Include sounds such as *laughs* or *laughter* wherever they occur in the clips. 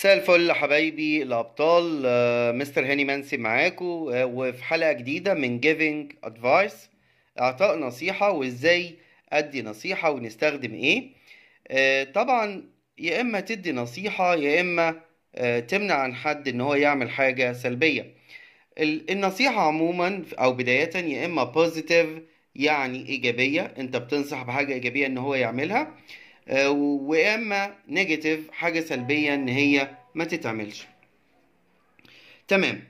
مساء الفل حبايبي الابطال آه، مستر هاني منسي معاكم آه، وفي حلقه جديده من جيفنج ادفايس اعطاء نصيحه وازاي ادي نصيحه ونستخدم ايه آه، طبعا يا اما تدي نصيحه يا اما تمنع عن حد ان هو يعمل حاجه سلبيه النصيحه عموما او بدايه يا اما بوزيتيف يعني ايجابيه انت بتنصح بحاجه ايجابيه ان هو يعملها آه، واما نيجاتيف حاجه سلبيه ان هي ما تتعملش تمام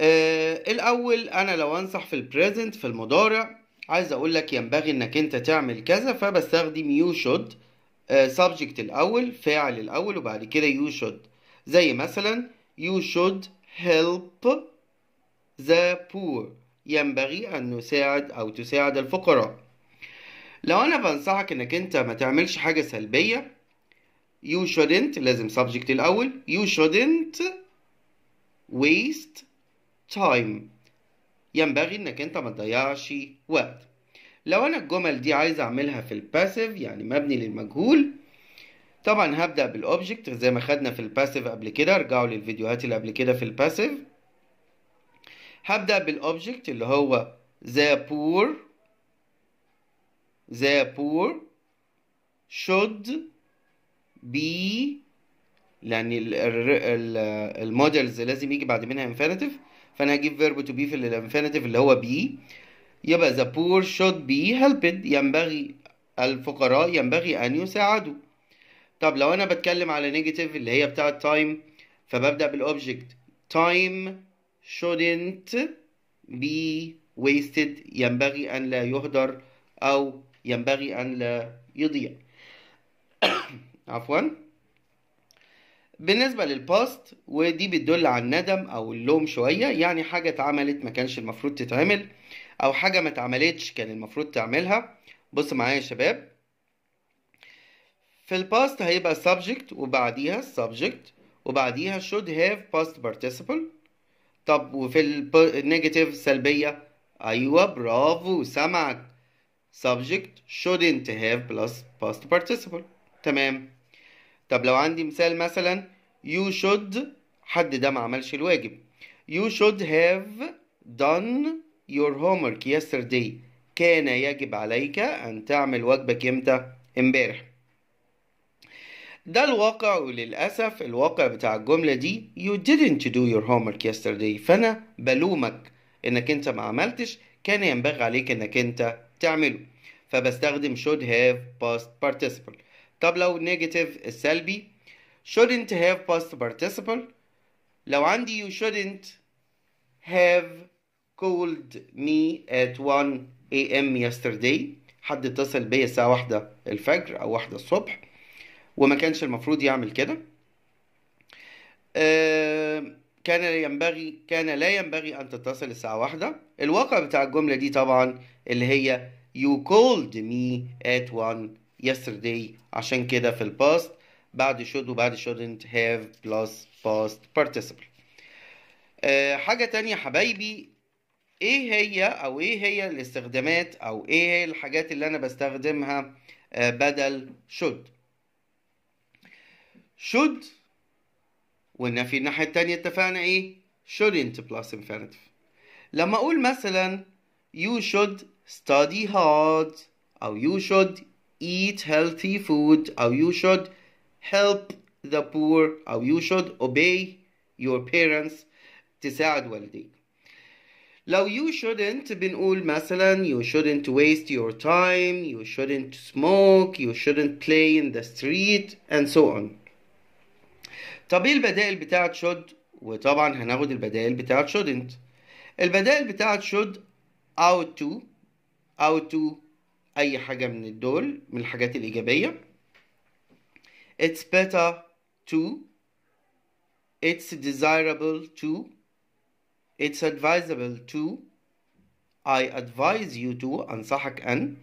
آه، الاول انا لو انصح في البريزنت في المضارع عايز اقول لك ينبغي انك انت تعمل كذا فبستخدم يو شود سبجكت الاول فاعل الاول وبعد كده يو شود زي مثلا يو شود هيلب ذا بور ينبغي ان نساعد او تساعد الفقراء لو انا بنصحك انك انت ما تعملش حاجه سلبيه you shouldn't لازم subject الاول you shouldn't waste time ينبغي انك انت ما تضيعش وقت لو انا الجمل دي عايز اعملها في الباسيف يعني مبني للمجهول طبعا هبدا بالاوبجكت زي ما خدنا في الباسيف قبل كده ارجعوا للفيديوهات اللي قبل كده في الباسيف هبدا بالاوبجكت اللي هو the poor the poor should be لأن يعني المودلز لازم يجي بعد منها infinitive فأنا هجيب verb to be في الانفينيتيف اللي هو be يبقى the poor should be helped ينبغي الفقراء ينبغي أن يساعدوا طب لو أنا بتكلم على نيجاتيف اللي هي بتاعت تايم فببدأ بالأوبجكت time shouldn't be wasted ينبغي أن لا يهدر أو ينبغي أن لا يضيع *coughs* عفوا بالنسبة للباست ودي بتدل على الندم أو اللوم شوية يعني حاجة اتعملت ما كانش المفروض تتعمل أو حاجة ما اتعملتش كان المفروض تعملها بص معايا يا شباب في الباست هيبقى subject وبعديها subject وبعديها should have past participle طب وفي النيجاتيف سلبية أيوة برافو سمعك subject shouldn't have plus past participle تمام طب لو عندي مثال مثلا you should حد ده ما عملش الواجب you should have done your homework yesterday كان يجب عليك أن تعمل واجبك إمتى؟ إمبارح ده الواقع وللأسف الواقع بتاع الجملة دي you didn't do your homework yesterday فأنا بلومك إنك أنت ما عملتش كان ينبغي عليك إنك أنت تعمله فبستخدم should have past participle طب لو negative السلبي shouldn't have past participle لو عندي you shouldn't have called me at 1 a.m. yesterday حد اتصل بيا الساعة واحدة الفجر أو واحدة الصبح وما كانش المفروض يعمل كده كان لا ينبغي كان لا ينبغي أن تتصل الساعة واحدة الواقع بتاع الجملة دي طبعا اللي هي You called me at one yesterday عشان كده في الباست بعد should وبعد shouldn't have plus past participle آه، حاجة تانية حبايبي ايه هي او ايه هي الاستخدامات او ايه هي الحاجات اللي انا بستخدمها آه، بدل should should وإن في الناحية التانية اتفقنا ايه shouldn't plus infinitive لما اقول مثلا you should study hard او you should eat healthy food او you should help the poor او you should obey your parents تساعد والديك لو you shouldn't بنقول مثلا you shouldn't waste your time you shouldn't smoke you shouldn't play in the street and so on طب ايه البدائل بتاعه should وطبعا هناخد البدائل بتاعه shouldn't البدائل بتاعه should out to out to اي حاجه من دول من الحاجات الايجابيه it's better to it's desirable to it's advisable to I advise you to أنصحك أن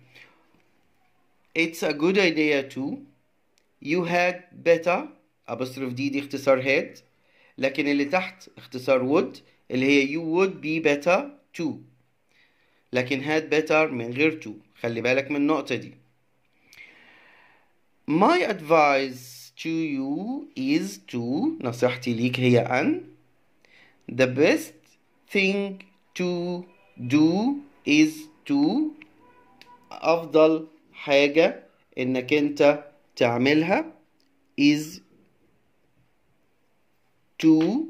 It's a good idea to You had better apostrophe دي دي اختصار هات لكن اللي تحت اختصار would اللي هي you would be better to لكن had better من غير to خلي بالك من النقطة دي My advice to you is to نصيحتي ليك هي أن The best thing to do is to أفضل حاجة إنك أنت تعملها is to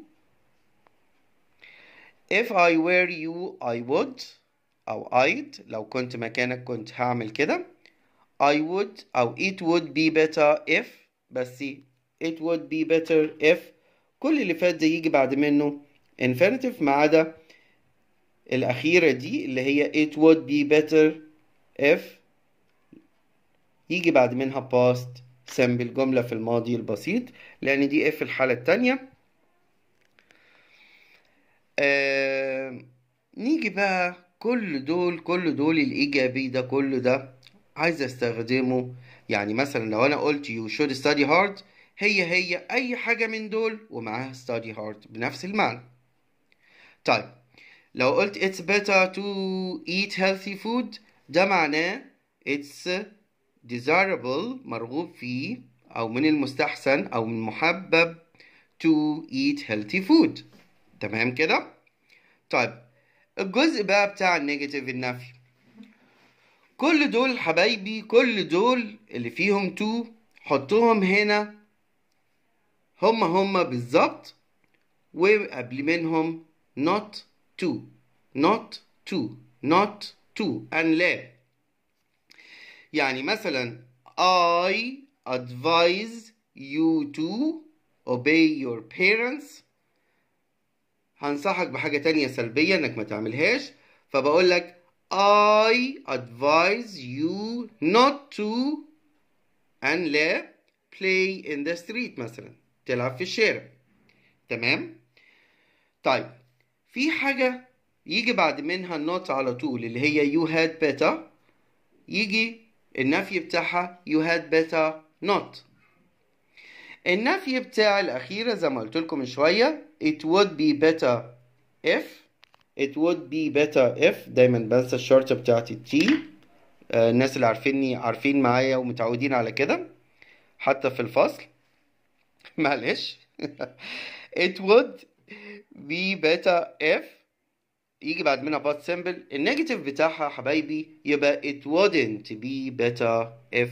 if I were you I would أو I'd لو كنت مكانك كنت هعمل كده I would أو it would be better if بس it would be better if كل اللي فات ده يجي بعد منه infinitive ما عدا الأخيرة دي اللي هي it would be better if يجي بعد منها past simple جملة في الماضي البسيط لأن دي if الحالة التانية آه، نيجي بقى كل دول كل دول الإيجابي ده كل ده عايز استخدمه يعني مثلا لو أنا قلت you should study hard هي هي أي حاجة من دول ومعاها study hard بنفس المعنى طيب لو قلت it's better to eat healthy food ده معناه it's desirable مرغوب فيه أو من المستحسن أو من محبب to eat healthy food تمام كده طيب الجزء بقى بتاع النيجاتيف النفي كل دول حبايبي كل دول اللي فيهم تو حطهم هنا هما هما بالظبط وقبل منهم not to not to not to and لا يعني مثلا I advise you to obey your parents هنصحك بحاجة تانية سلبية انك ما تعملهاش فبقول لك I advise you not to and لا play in the street مثلا تلعب في الشارع تمام طيب في حاجة يجي بعد منها not على طول اللي هي you had better يجي النفي بتاعها you had better not النفي بتاع الأخيرة زي ما قلت لكم من شوية it would be better if it would be better if دايما بنسى الشرطة بتاعت T آه، الناس اللي عارفيني عارفين معايا ومتعودين على كده حتى في الفصل *laughs* معلش *laughs* it would be better if يجي بعد منها but simple النيجاتيف بتاعها يا حبايبي يبقى it wouldn't be better if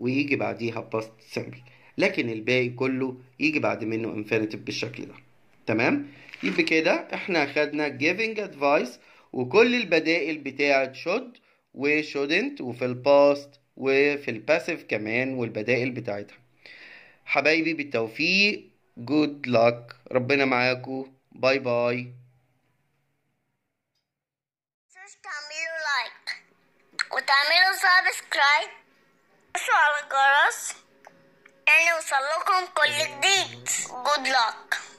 ويجي بعديها past simple لكن الباقي كله يجي بعد منه infinitive بالشكل ده تمام يبقى كده احنا خدنا giving advice وكل البدائل بتاعة should و shouldn't وفي الباست وفي الباسيف كمان والبدائل بتاعتها حبايبي بالتوفيق good luck ربنا معاكم باي باي وتعملوا سبسكرايب وتعملوا على الجرس and you Salocom collect deeds. Good luck.